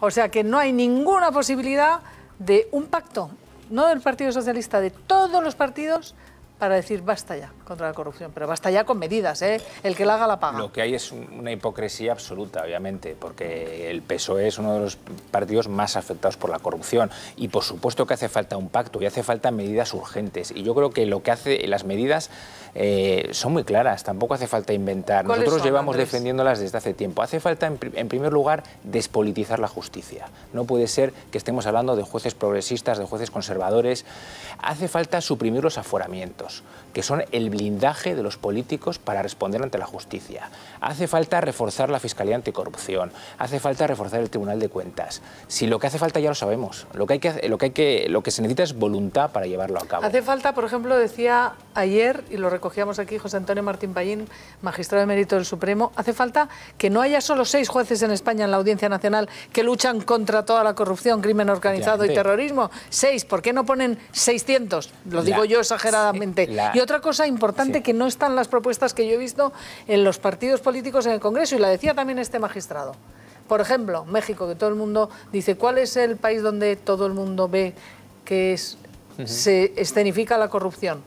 O sea que no hay ninguna posibilidad de un pacto, no del Partido Socialista, de todos los partidos, para decir basta ya contra la corrupción, pero basta ya con medidas, ¿eh? el que la haga la paga. Lo que hay es una hipocresía absoluta, obviamente, porque el PSOE es uno de los partidos más afectados por la corrupción y por supuesto que hace falta un pacto y hace falta medidas urgentes y yo creo que lo que hace las medidas eh, son muy claras, tampoco hace falta inventar. Nosotros llevamos defendiéndolas desde hace tiempo. Hace falta, en, primer lugar, despolitizar la justicia. No puede ser que estemos hablando de jueces progresistas, de jueces conservadores. Hace falta suprimir los aforamientos, que son el blindaje de los políticos para responder ante la justicia. Hace falta reforzar la Fiscalía Anticorrupción, hace falta reforzar el Tribunal de Cuentas. Si lo que hace falta ya lo sabemos, lo que, hay que, lo que, hay que, lo que se necesita es voluntad para llevarlo a cabo. Hace falta, por ejemplo, decía ayer, y lo recogíamos aquí José Antonio Martín Pallín, magistrado de mérito del Supremo, hace falta que no haya solo seis jueces en España en la Audiencia Nacional que luchan contra toda la corrupción, crimen organizado y terrorismo. Seis, ¿por qué no ponen 600? Lo digo yo exageradamente. y otra cosa importante, importante que no están las propuestas que yo he visto en los partidos políticos en el Congreso, y la decía también este magistrado. Por ejemplo, México, que todo el mundo dice, ¿cuál es el país donde todo el mundo ve que se escenifica la corrupción?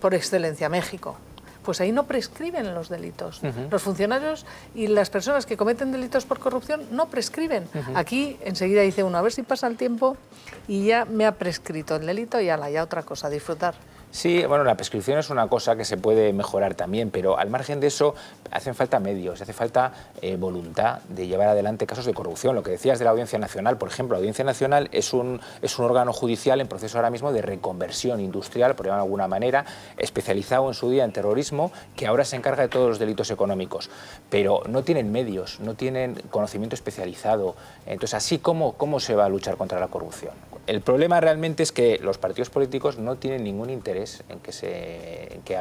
Por excelencia, México pues ahí no prescriben los delitos. Los funcionarios y las personas que cometen delitos por corrupción no prescriben. Aquí enseguida dice uno, a ver si pasa el tiempo y ya me ha prescrito el delito y la ya otra cosa, disfrutar. Sí, bueno, la prescripción es una cosa que se puede mejorar también, pero al margen de eso hacen falta medios, hace falta eh, voluntad de llevar adelante casos de corrupción. Lo que decías de la Audiencia Nacional, por ejemplo, la Audiencia Nacional es un, es un órgano judicial en proceso ahora mismo de reconversión industrial, por llamarlo de alguna manera, especializado en su día en terrorismo, que ahora se encarga de todos los delitos económicos, pero no tienen medios, no tienen conocimiento especializado. Entonces, así, ¿cómo, cómo se va a luchar contra la corrupción? El problema realmente es que los partidos políticos no tienen ningún interés en que,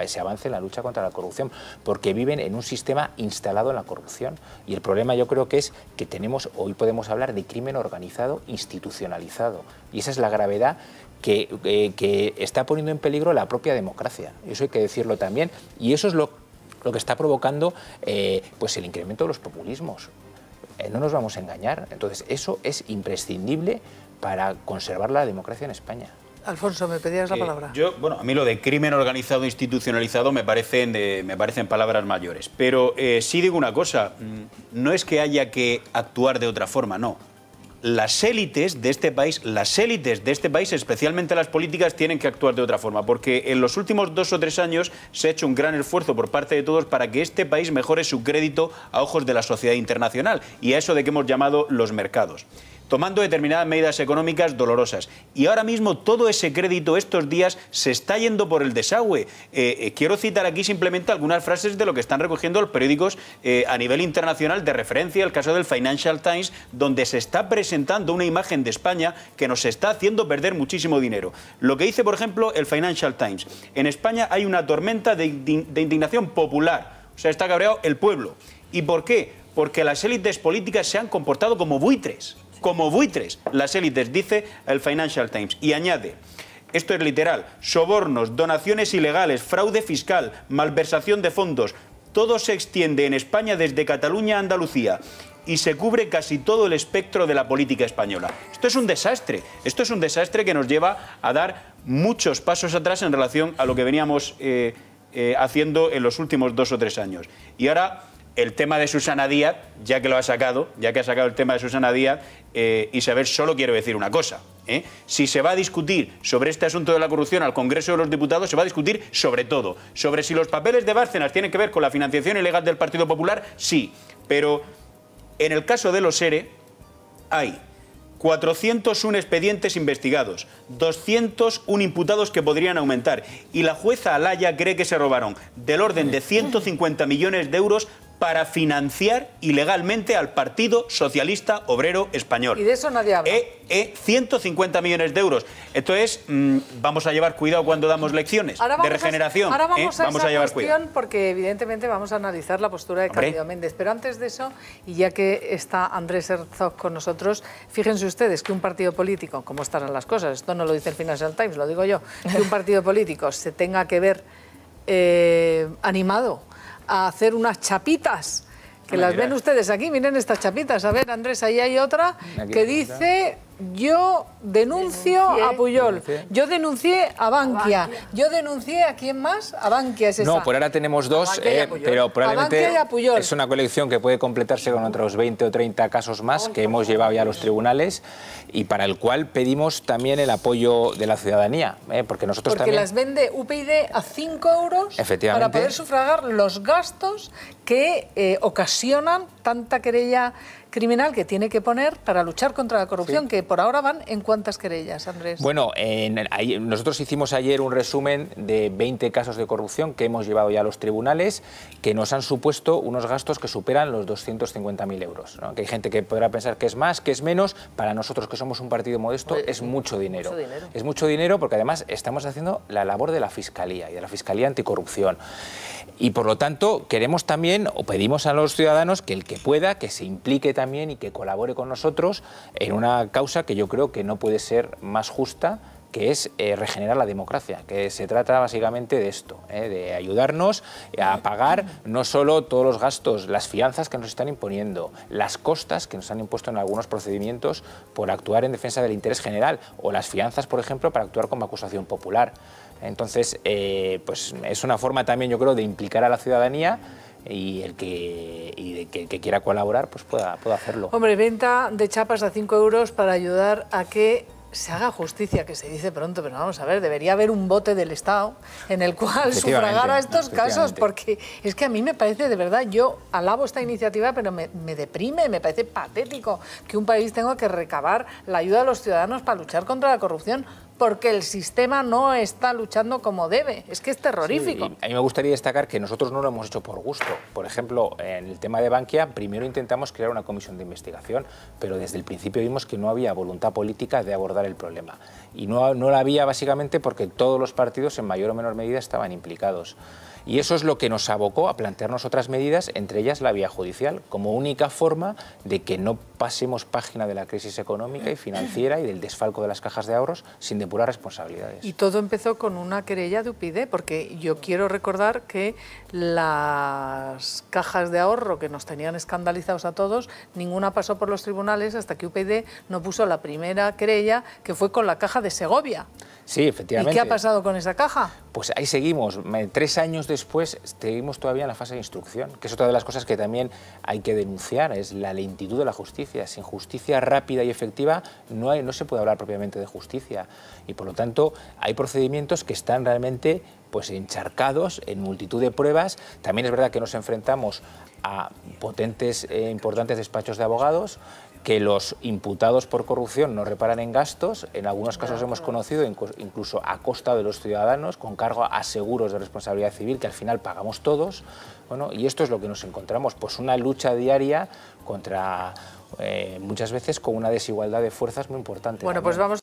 se, avance en la lucha contra la corrupción, porque viven en un sistema instalado en la corrupción. Y el problema yo creo que es que tenemos, hoy podemos hablar de crimen organizado institucionalizado. Y esa es la gravedad que, eh, está poniendo en peligro la propia democracia. Eso hay que decirlo también. Y eso es lo, lo que está provocando eh, pues el incremento de los populismos. Eh, no nos vamos a engañar. Entonces, eso es imprescindible para conservar la democracia en España. Alfonso, me pedías la eh, palabra. Yo, bueno, a mí lo de crimen organizado institucionalizado me parecen, me parecen palabras mayores. Pero eh, sí digo una cosa, mm, no es que haya que actuar de otra forma, no. Las élites de este país, las élites de este país, especialmente las políticas, tienen que actuar de otra forma, porque en los últimos dos o tres años se ha hecho un gran esfuerzo por parte de todos para que este país mejore su crédito a ojos de la sociedad internacional y a eso de que hemos llamado los mercados tomando determinadas medidas económicas dolorosas. Y ahora mismo todo ese crédito estos días se está yendo por el desagüe. Eh, eh, quiero citar aquí simplemente algunas frases de lo que están recogiendo los periódicos eh, a nivel internacional de referencia, el caso del Financial Times, donde se está presentando una imagen de España que nos está haciendo perder muchísimo dinero. Lo que dice, por ejemplo, el Financial Times. En España hay una tormenta de, de indignación popular. O sea, está cabreado el pueblo. ¿Y por qué? Porque las élites políticas se han comportado como buitres como buitres las élites, dice el Financial Times. Y añade, esto es literal, sobornos, donaciones ilegales, fraude fiscal, malversación de fondos, todo se extiende en España desde Cataluña a Andalucía y se cubre casi todo el espectro de la política española. Esto es un desastre, esto es un desastre que nos lleva a dar muchos pasos atrás en relación a lo que veníamos eh, eh, haciendo en los últimos dos o tres años. Y ahora el tema de Susana Díaz, ya que lo ha sacado, ya que ha sacado el tema de Susana Díaz, eh, Isabel, solo quiero decir una cosa. ¿eh? Si se va a discutir sobre este asunto de la corrupción al Congreso de los Diputados, se va a discutir sobre todo. Sobre si los papeles de Bárcenas tienen que ver con la financiación ilegal del Partido Popular, sí. Pero en el caso de los SERE... hay 401 expedientes investigados, 201 imputados que podrían aumentar y la jueza Alaya cree que se robaron del orden de 150 millones de euros para financiar ilegalmente al Partido Socialista Obrero Español. Y de eso nadie habla. Eh, 150 e, millones de euros. ...entonces, mm, vamos a llevar cuidado cuando damos lecciones de regeneración. ahora ¿eh? vamos, a, llevar cuidado. porque evidentemente vamos a analizar la postura de Caridad Méndez. Pero antes de eso, y ya que está Andrés Herzog con nosotros, fíjense ustedes que un partido político, como estarán las cosas, esto no lo dice el Financial Times, lo digo yo, que un partido político se tenga que ver eh, animado a hacer unas chapitas. Que las ven ustedes aquí, miren estas chapitas. A ver, Andrés, ahí hay otra que dice yo denuncio a Puyol, yo denuncié a Bankia, yo denuncié a quién más, a Bankia es No, por ahora tenemos dos, eh, pero probablemente es una colección que puede completarse con otros 20 o 30 casos más que hemos llevado ya a los tribunales y para el cual pedimos también el apoyo de la ciudadanía, eh, porque nosotros porque las vende UPyD a 5 euros para poder sufragar los gastos que eh, ocasionan tanta querella criminal que tiene que poner para luchar contra la corrupción, por ahora van en cuántas querellas, Andrés? Bueno, nosotros hicimos ayer un resumen de 20 casos de corrupción que hemos llevado ya a los tribunales que nos han supuesto unos gastos que superan los 250.000 euros. hay gente que podrá pensar que es más, que es menos. Para nosotros, que somos un partido modesto, pues, es mucho dinero. Es mucho dinero porque además estamos haciendo la labor de la Fiscalía y de la Fiscalía Anticorrupción y por lo tanto queremos también o pedimos a los ciudadanos que el que pueda, que se implique también y que colabore con nosotros en una causa que yo creo que no puede ser más justa que es eh, regenerar la democracia, que se trata básicamente de esto, eh, de ayudarnos a pagar no solo todos los gastos, las fianzas que nos están imponiendo, las costas que nos han impuesto en algunos procedimientos por actuar en defensa del interés general, o las fianzas, por ejemplo, para actuar como acusación popular. Entonces, eh, pues es una forma también, yo creo, de implicar a la ciudadanía y el que, que, quiera colaborar pues pueda, pueda hacerlo. Hombre, venta de chapas a 5 euros para ayudar a que se haga justicia, que se dice pronto, pero vamos a ver, debería haber un bote del Estado en el cual sufragar estos casos, porque es que a mí me parece, de verdad, yo alabo esta iniciativa, pero me, me, deprime, me parece patético que un país tenga que recabar la ayuda de los ciudadanos para luchar contra la corrupción porque el sistema no está luchando como debe. Es que es terrorífico. a mí me gustaría destacar que nosotros no lo hemos hecho por gusto. Por ejemplo, en el tema de Bankia, primero intentamos crear una comisión de investigación, pero desde el principio vimos que no había voluntad política de abordar el problema. Y no, no la había básicamente porque todos los partidos en mayor o menor medida estaban implicados. Y eso es lo que nos abocó a plantearnos otras medidas, entre ellas la vía judicial, como única forma de que no pasemos página de la crisis económica y financiera y del desfalco de las cajas de ahorros sin responsabilidades. Y todo empezó con una querella de UPD, porque yo quiero recordar que las cajas de ahorro que nos tenían escandalizados a todos, ninguna pasó por los tribunales hasta que UPID no puso la primera querella, que fue con la caja de Segovia. Sí, efectivamente. ¿Y qué ha pasado con esa caja? Pues ahí seguimos. Tres años después seguimos todavía en la fase de instrucción, que es otra de las cosas que también hay que denunciar, es la lentitud de la justicia. Sin justicia rápida y efectiva no, se puede hablar propiamente de justicia. Y por lo tanto hay procedimientos que están realmente pues encharcados en multitud de pruebas. También es verdad que nos enfrentamos a potentes e importantes despachos de abogados que los imputados por corrupción no reparan en gastos, en algunos casos hemos conocido incluso a costa de los ciudadanos, con cargo a seguros de responsabilidad civil que al final pagamos todos, bueno, y esto es lo que nos encontramos, pues una lucha diaria contra eh, muchas veces con una desigualdad de fuerzas muy importante. Bueno, pues vamos